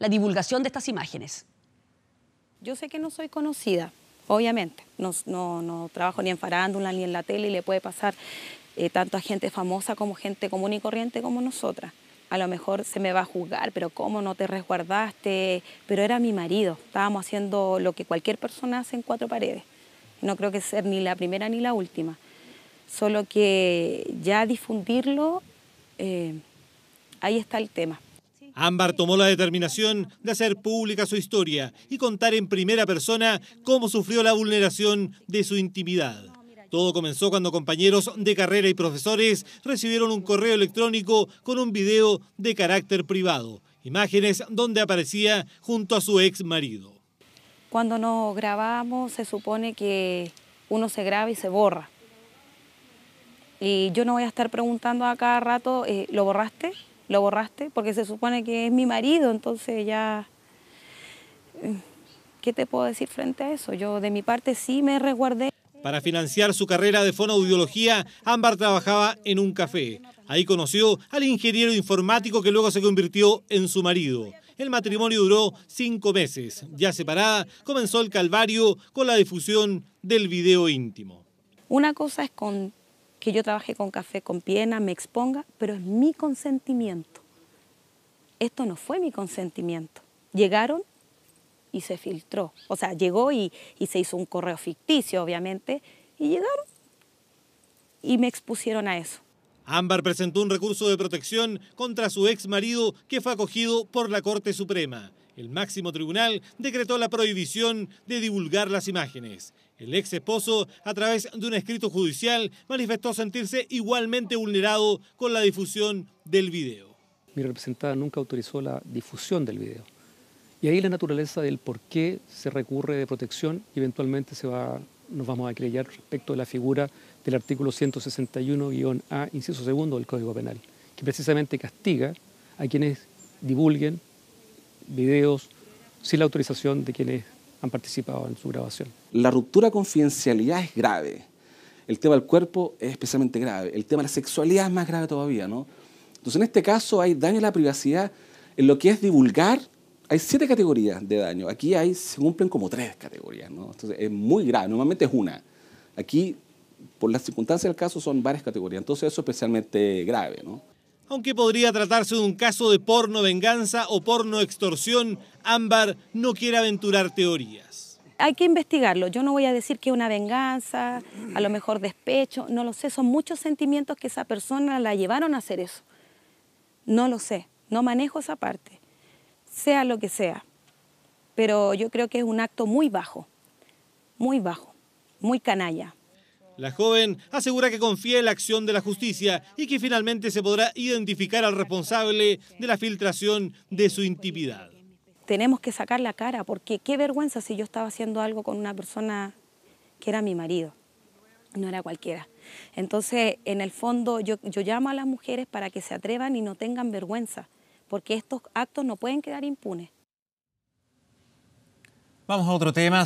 la divulgación de estas imágenes? Yo sé que no soy conocida, obviamente. No, trabajo ni en farándula ni en la tele y le puede pasar eh, tanto a gente famosa como gente común y corriente como nosotras. A lo mejor se me va a juzgar, pero ¿cómo no te resguardaste? Pero era mi marido, estábamos haciendo lo que cualquier persona hace en cuatro paredes. No creo que sea ni la primera ni la última. Solo que ya difundirlo, eh, ahí está el tema. Ámbar tomó la determinación de hacer pública su historia y contar en primera persona cómo sufrió la vulneración de su intimidad. Todo comenzó cuando compañeros de carrera y profesores recibieron un correo electrónico con un video de carácter privado, imágenes donde aparecía junto a su ex marido. Cuando nos grabamos se supone que uno se graba y se borra. Y yo no voy a estar preguntando a cada rato, eh, ¿lo borraste? lo borraste, porque se supone que es mi marido, entonces ya... Eh, ¿Qué te puedo decir frente a eso? Yo de mi parte sí me resguardé. Para financiar su carrera de fonoaudiología, Ámbar trabajaba en un café. Ahí conoció al ingeniero informático que luego se convirtió en su marido. El matrimonio duró cinco meses. Ya separada, comenzó el calvario con la difusión del video íntimo. Una cosa es con que yo trabaje con café, con piena, me exponga, pero es mi consentimiento. Esto no fue mi consentimiento. Llegaron y se filtró. O sea, llegó y, y se hizo un correo ficticio, obviamente, y llegaron y me expusieron a eso. Ámbar presentó un recurso de protección contra su ex marido que fue acogido por la Corte Suprema. El máximo tribunal decretó la prohibición de divulgar las imágenes. El ex esposo, a través de un escrito judicial, manifestó sentirse igualmente vulnerado con la difusión del video. Mi representada nunca autorizó la difusión del video. Y ahí la naturaleza del por qué se recurre de protección eventualmente se va, nos vamos a creer respecto de la figura del artículo 161-A, inciso segundo del Código Penal, que precisamente castiga a quienes divulguen videos sin la autorización de quienes han participado en su grabación. La ruptura de confidencialidad es grave. El tema del cuerpo es especialmente grave. El tema de la sexualidad es más grave todavía, ¿no? Entonces, en este caso hay daño a la privacidad. En lo que es divulgar, hay siete categorías de daño. Aquí hay, se cumplen como tres categorías, ¿no? Entonces, es muy grave. Normalmente es una. Aquí, por las circunstancias del caso, son varias categorías. Entonces, eso es especialmente grave, ¿no? Aunque podría tratarse de un caso de porno venganza o porno extorsión, Ámbar no quiere aventurar teorías. Hay que investigarlo. Yo no voy a decir que una venganza, a lo mejor despecho, no lo sé. Son muchos sentimientos que esa persona la llevaron a hacer eso. No lo sé. No manejo esa parte. Sea lo que sea. Pero yo creo que es un acto muy bajo. Muy bajo. Muy canalla. La joven asegura que confía en la acción de la justicia y que finalmente se podrá identificar al responsable de la filtración de su intimidad. Tenemos que sacar la cara porque qué vergüenza si yo estaba haciendo algo con una persona que era mi marido, no era cualquiera. Entonces, en el fondo, yo, llamo a las mujeres para que se atrevan y no tengan vergüenza, porque estos actos no pueden quedar impunes. Vamos a otro tema.